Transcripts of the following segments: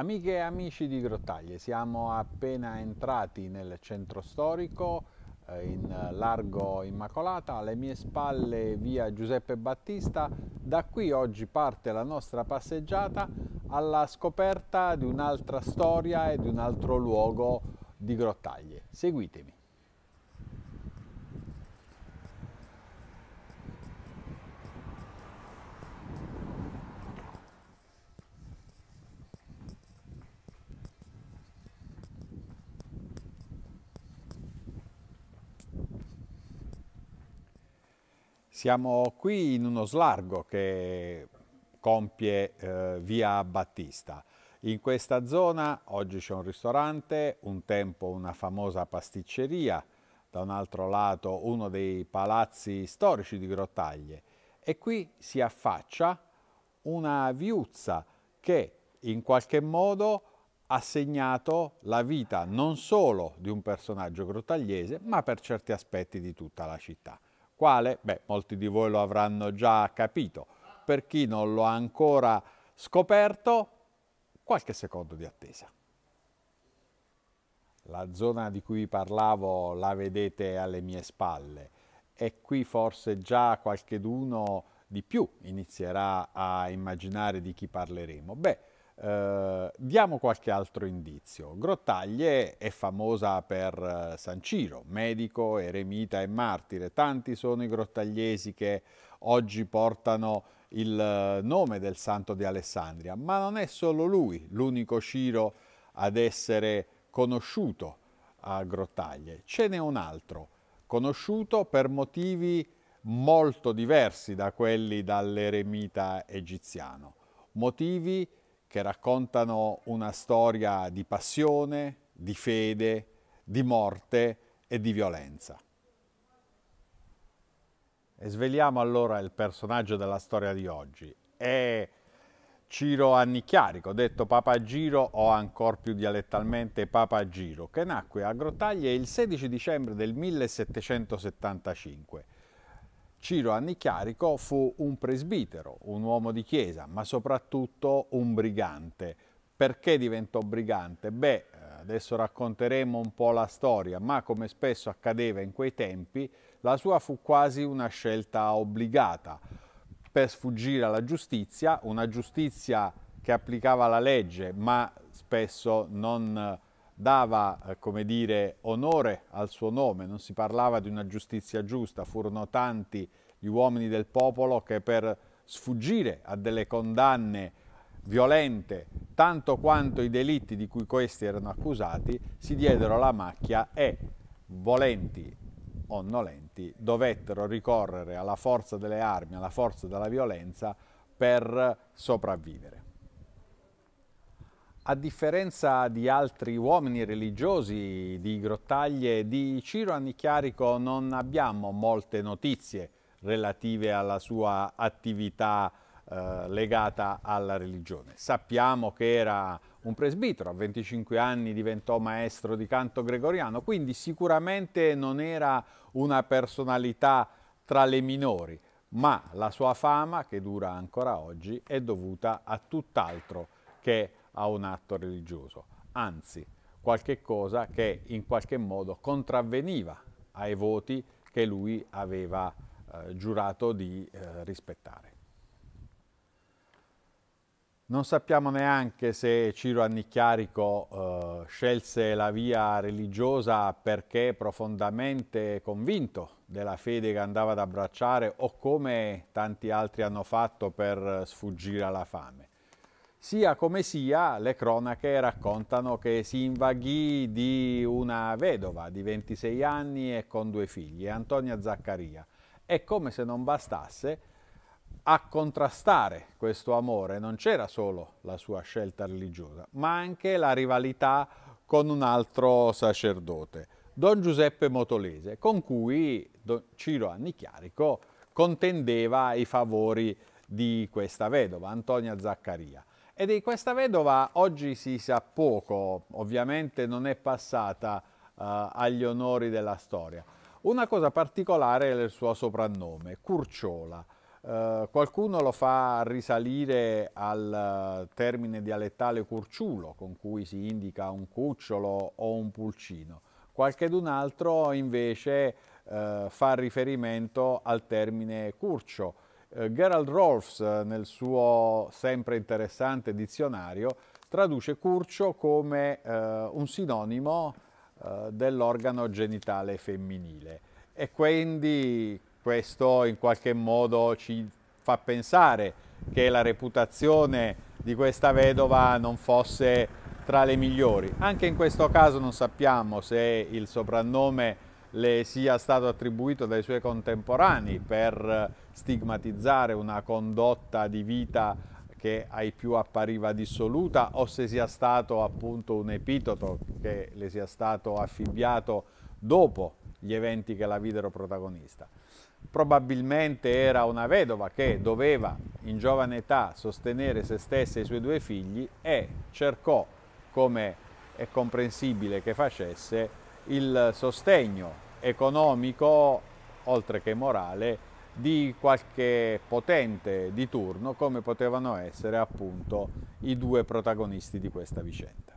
Amiche e amici di Grottaglie, siamo appena entrati nel centro storico eh, in largo Immacolata, alle mie spalle via Giuseppe Battista. Da qui oggi parte la nostra passeggiata alla scoperta di un'altra storia e di un altro luogo di Grottaglie. Seguitemi. Siamo qui in uno slargo che compie eh, via Battista. In questa zona oggi c'è un ristorante, un tempo una famosa pasticceria, da un altro lato uno dei palazzi storici di Grottaglie e qui si affaccia una viuzza che in qualche modo ha segnato la vita non solo di un personaggio grottagliese ma per certi aspetti di tutta la città. Quale? Beh, molti di voi lo avranno già capito. Per chi non lo ha ancora scoperto, qualche secondo di attesa. La zona di cui parlavo la vedete alle mie spalle e qui forse già qualcheduno di più inizierà a immaginare di chi parleremo. Beh, eh, diamo qualche altro indizio. Grottaglie è famosa per eh, San Ciro, medico, eremita e martire. Tanti sono i grottagliesi che oggi portano il eh, nome del santo di Alessandria, ma non è solo lui l'unico Ciro ad essere conosciuto a Grottaglie. Ce n'è un altro, conosciuto per motivi molto diversi da quelli dall'eremita egiziano, motivi che raccontano una storia di passione, di fede, di morte e di violenza. E sveliamo allora il personaggio della storia di oggi. È Ciro Annichiarico, detto Papa Giro o ancor più dialettalmente Papa Giro, che nacque a Grottaglie il 16 dicembre del 1775 Ciro Annichiarico fu un presbitero, un uomo di chiesa, ma soprattutto un brigante. Perché diventò brigante? Beh, adesso racconteremo un po' la storia, ma come spesso accadeva in quei tempi, la sua fu quasi una scelta obbligata per sfuggire alla giustizia, una giustizia che applicava la legge, ma spesso non dava, eh, come dire, onore al suo nome, non si parlava di una giustizia giusta, furono tanti gli uomini del popolo che per sfuggire a delle condanne violente, tanto quanto i delitti di cui questi erano accusati, si diedero la macchia e, volenti o nolenti, dovettero ricorrere alla forza delle armi, alla forza della violenza per sopravvivere. A differenza di altri uomini religiosi di Grottaglie, di Ciro Annichiarico non abbiamo molte notizie relative alla sua attività eh, legata alla religione. Sappiamo che era un presbitero, a 25 anni diventò maestro di canto gregoriano, quindi sicuramente non era una personalità tra le minori, ma la sua fama, che dura ancora oggi, è dovuta a tutt'altro che a a un atto religioso, anzi qualche cosa che in qualche modo contravveniva ai voti che lui aveva eh, giurato di eh, rispettare. Non sappiamo neanche se Ciro Annicchiarico eh, scelse la via religiosa perché profondamente convinto della fede che andava ad abbracciare o come tanti altri hanno fatto per sfuggire alla fame. Sia come sia, le cronache raccontano che si invaghì di una vedova di 26 anni e con due figli, Antonia Zaccaria. E come se non bastasse, a contrastare questo amore non c'era solo la sua scelta religiosa, ma anche la rivalità con un altro sacerdote, Don Giuseppe Motolese, con cui Don Ciro Annichiarico contendeva i favori di questa vedova, Antonia Zaccaria. E di questa vedova oggi si sa poco, ovviamente non è passata uh, agli onori della storia. Una cosa particolare è il suo soprannome, Curciola. Uh, qualcuno lo fa risalire al eh, termine dialettale curciulo, con cui si indica un cucciolo o un pulcino. Qualchedun altro invece fa riferimento al termine curcio, eh, Gerald Rolfs, eh, nel suo sempre interessante dizionario, traduce curcio come eh, un sinonimo eh, dell'organo genitale femminile e quindi questo in qualche modo ci fa pensare che la reputazione di questa vedova non fosse tra le migliori. Anche in questo caso non sappiamo se il soprannome le sia stato attribuito dai suoi contemporanei per stigmatizzare una condotta di vita che ai più appariva dissoluta o se sia stato appunto un epiteto che le sia stato affibbiato dopo gli eventi che la videro protagonista. Probabilmente era una vedova che doveva in giovane età sostenere se stessa e i suoi due figli e cercò, come è comprensibile che facesse, il sostegno economico, oltre che morale, di qualche potente di turno come potevano essere appunto i due protagonisti di questa vicenda.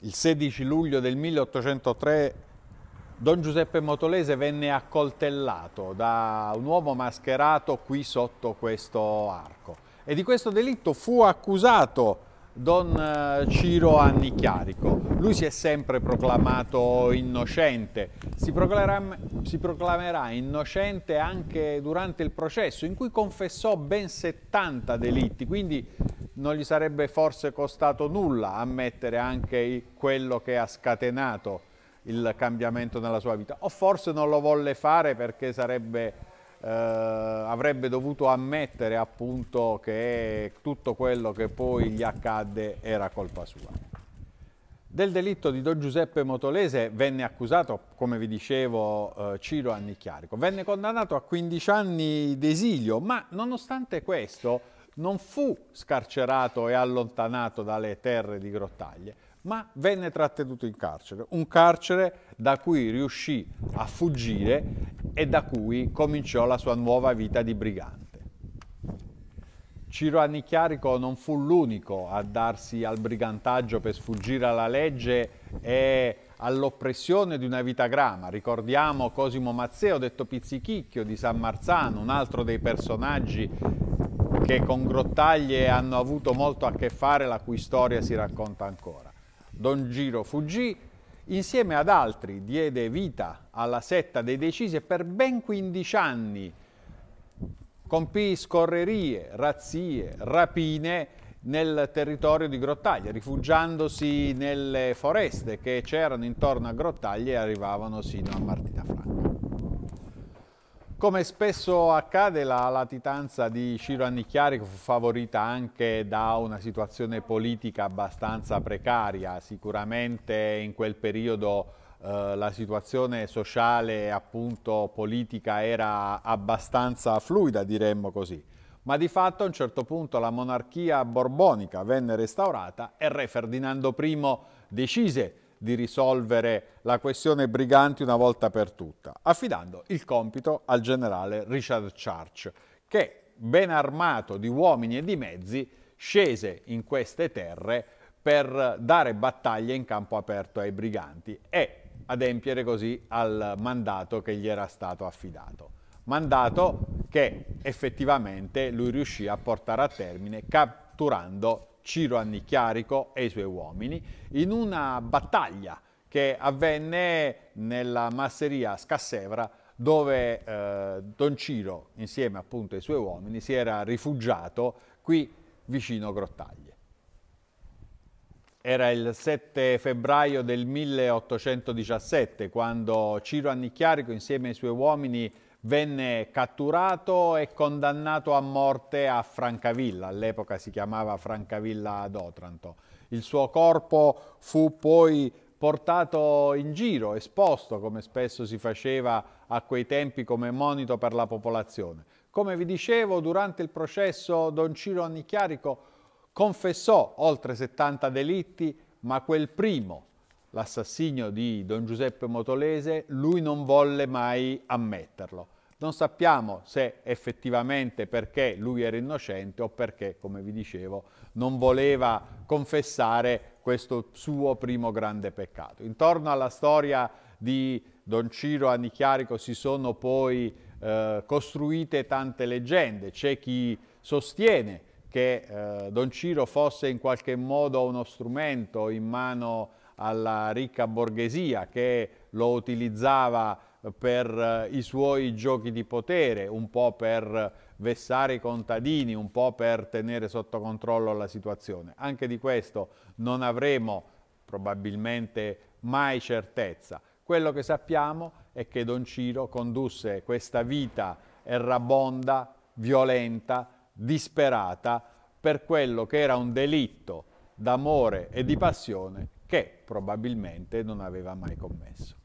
Il 16 luglio del 1803 Don Giuseppe Motolese venne accoltellato da un uomo mascherato qui sotto questo arco e di questo delitto fu accusato Don eh, Ciro Annichiarico. Lui si è sempre proclamato innocente, si, proclam si, proclamerà innocente anche durante il processo in cui confessò ben 70 delitti, quindi non gli sarebbe forse costato nulla ammettere anche quello che ha scatenato il cambiamento nella sua vita, o forse non lo volle fare perché sarebbe eh, avrebbe dovuto ammettere appunto che tutto quello che poi gli accadde era colpa sua. Del delitto di Don Giuseppe Motolese venne accusato, come vi dicevo, eh, Ciro Annicchiarico. Venne condannato a 15 anni d'esilio, ma nonostante questo non fu scarcerato e allontanato dalle terre di Grottaglie, ma venne trattenuto in carcere, un carcere da cui riuscì a fuggire e da cui cominciò la sua nuova vita di brigante. Ciro Annichiarico non fu l'unico a darsi al brigantaggio per sfuggire alla legge e all'oppressione di una vita grama. Ricordiamo Cosimo Mazzeo, detto Pizzichicchio di San Marzano, un altro dei personaggi che con grottaglie hanno avuto molto a che fare, la cui storia si racconta ancora. Don Giro fuggì, insieme ad altri diede vita alla setta dei decisi e per ben 15 anni compì scorrerie, razzie, rapine nel territorio di Grottaglia, rifugiandosi nelle foreste che c'erano intorno a Grottaglia e arrivavano sino a Martina Franca. Come spesso accade, la latitanza di Ciro Annicchiari fu favorita anche da una situazione politica abbastanza precaria. Sicuramente in quel periodo eh, la situazione sociale e appunto politica era abbastanza fluida, diremmo così. Ma di fatto a un certo punto la monarchia borbonica venne restaurata e re Ferdinando I decise di risolvere la questione briganti una volta per tutta, affidando il compito al generale Richard Church, che ben armato di uomini e di mezzi scese in queste terre per dare battaglia in campo aperto ai briganti e adempiere così al mandato che gli era stato affidato. Mandato che effettivamente lui riuscì a portare a termine capturando Ciro Annichiarico e i suoi uomini in una battaglia che avvenne nella masseria Scassevra dove eh, Don Ciro insieme appunto ai suoi uomini si era rifugiato qui vicino Grottaglie. Era il 7 febbraio del 1817 quando Ciro Annichiarico insieme ai suoi uomini venne catturato e condannato a morte a Francavilla, all'epoca si chiamava Francavilla ad Otranto. Il suo corpo fu poi portato in giro, esposto, come spesso si faceva a quei tempi come monito per la popolazione. Come vi dicevo, durante il processo Don Ciro Annichiarico confessò oltre 70 delitti, ma quel primo, l'assassinio di Don Giuseppe Motolese, lui non volle mai ammetterlo. Non sappiamo se effettivamente perché lui era innocente o perché, come vi dicevo, non voleva confessare questo suo primo grande peccato. Intorno alla storia di Don Ciro Anichiarico si sono poi eh, costruite tante leggende. C'è chi sostiene che eh, Don Ciro fosse in qualche modo uno strumento in mano alla ricca borghesia che lo utilizzava per eh, i suoi giochi di potere, un po' per vessare i contadini, un po' per tenere sotto controllo la situazione. Anche di questo non avremo probabilmente mai certezza. Quello che sappiamo è che Don Ciro condusse questa vita errabonda, violenta, disperata per quello che era un delitto d'amore e di passione che probabilmente non aveva mai commesso.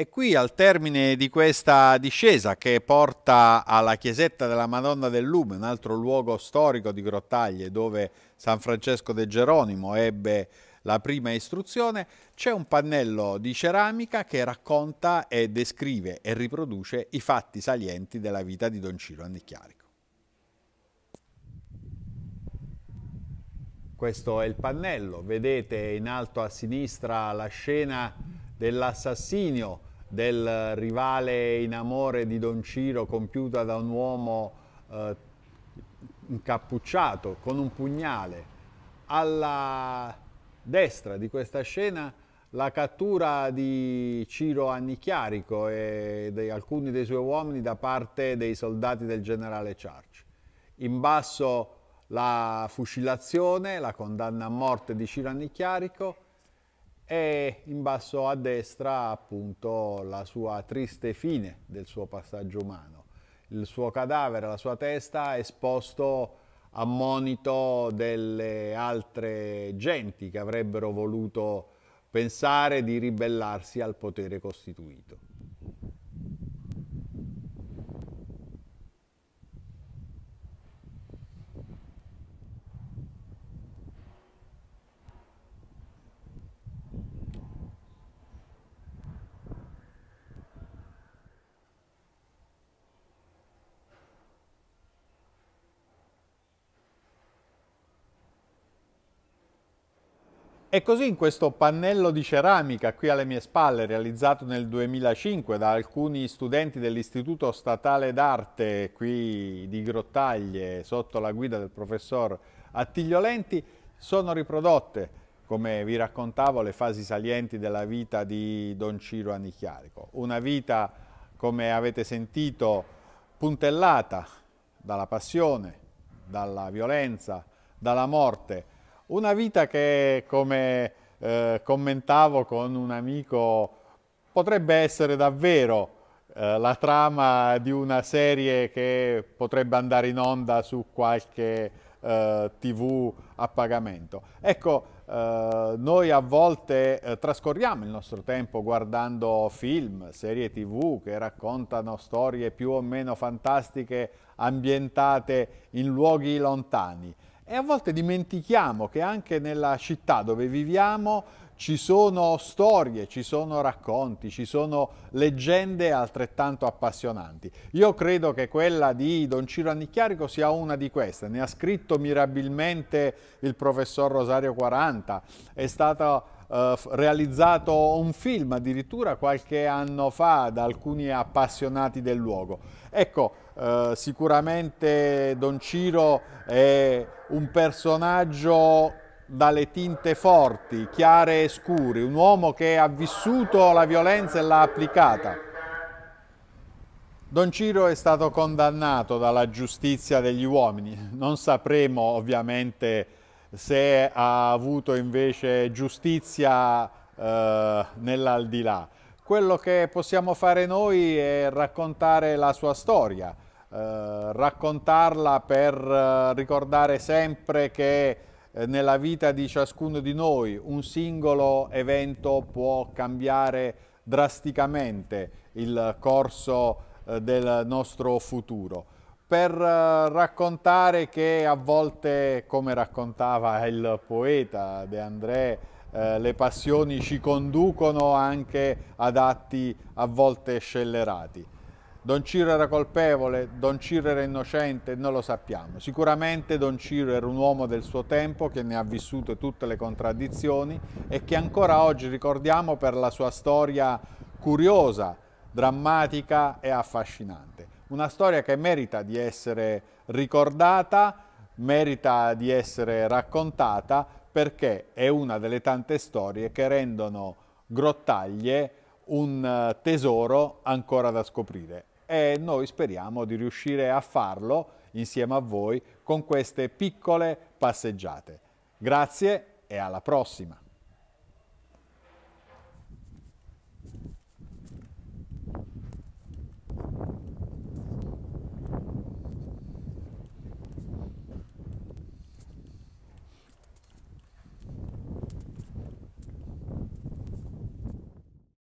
E qui al termine di questa discesa che porta alla chiesetta della Madonna del Lume, un altro luogo storico di Grottaglie dove San Francesco de Geronimo ebbe la prima istruzione, c'è un pannello di ceramica che racconta e descrive e riproduce i fatti salienti della vita di Don Ciro Annicchiarico. Questo è il pannello, vedete in alto a sinistra la scena dell'assassinio del rivale in amore di Don Ciro compiuta da un uomo eh, incappucciato con un pugnale. Alla destra di questa scena la cattura di Ciro Annichiarico e di alcuni dei suoi uomini da parte dei soldati del generale Ciarci. In basso la fucilazione, la condanna a morte di Ciro Annichiarico e in basso a destra appunto la sua triste fine del suo passaggio umano. Il suo cadavere, la sua testa esposto a monito delle altre genti che avrebbero voluto pensare di ribellarsi al potere costituito. E così in questo pannello di ceramica qui alle mie spalle, realizzato nel 2005 da alcuni studenti dell'Istituto Statale d'Arte qui di Grottaglie, sotto la guida del professor Attilio Lenti, sono riprodotte, come vi raccontavo, le fasi salienti della vita di Don Ciro Anichiarico. Una vita, come avete sentito, puntellata dalla passione, dalla violenza, dalla morte, una vita che, come eh, commentavo con un amico, potrebbe essere davvero eh, la trama di una serie che potrebbe andare in onda su qualche eh, tv a pagamento. Ecco, eh, noi a volte eh, trascorriamo il nostro tempo guardando film, serie tv che raccontano storie più o meno fantastiche ambientate in luoghi lontani. E a volte dimentichiamo che anche nella città dove viviamo ci sono storie, ci sono racconti, ci sono leggende altrettanto appassionanti. Io credo che quella di Don Ciro Annicchiarico sia una di queste. Ne ha scritto mirabilmente il professor Rosario 40, è stata eh, realizzato un film addirittura qualche anno fa da alcuni appassionati del luogo. Ecco, eh, sicuramente Don Ciro è un personaggio dalle tinte forti, chiare e scure, un uomo che ha vissuto la violenza e l'ha applicata. Don Ciro è stato condannato dalla giustizia degli uomini, non sapremo ovviamente se ha avuto invece giustizia eh, nell'aldilà. Quello che possiamo fare noi è raccontare la sua storia, eh, raccontarla per eh, ricordare sempre che eh, nella vita di ciascuno di noi un singolo evento può cambiare drasticamente il corso eh, del nostro futuro per eh, raccontare che a volte, come raccontava il poeta De André, eh, le passioni ci conducono anche ad atti a volte scellerati. Don Ciro era colpevole, Don Ciro era innocente, non lo sappiamo. Sicuramente Don Ciro era un uomo del suo tempo che ne ha vissute tutte le contraddizioni e che ancora oggi ricordiamo per la sua storia curiosa, drammatica e affascinante una storia che merita di essere ricordata, merita di essere raccontata perché è una delle tante storie che rendono Grottaglie un eh, tesoro ancora da scoprire e noi speriamo di riuscire a farlo insieme a voi con queste piccole passeggiate. Grazie e alla prossima!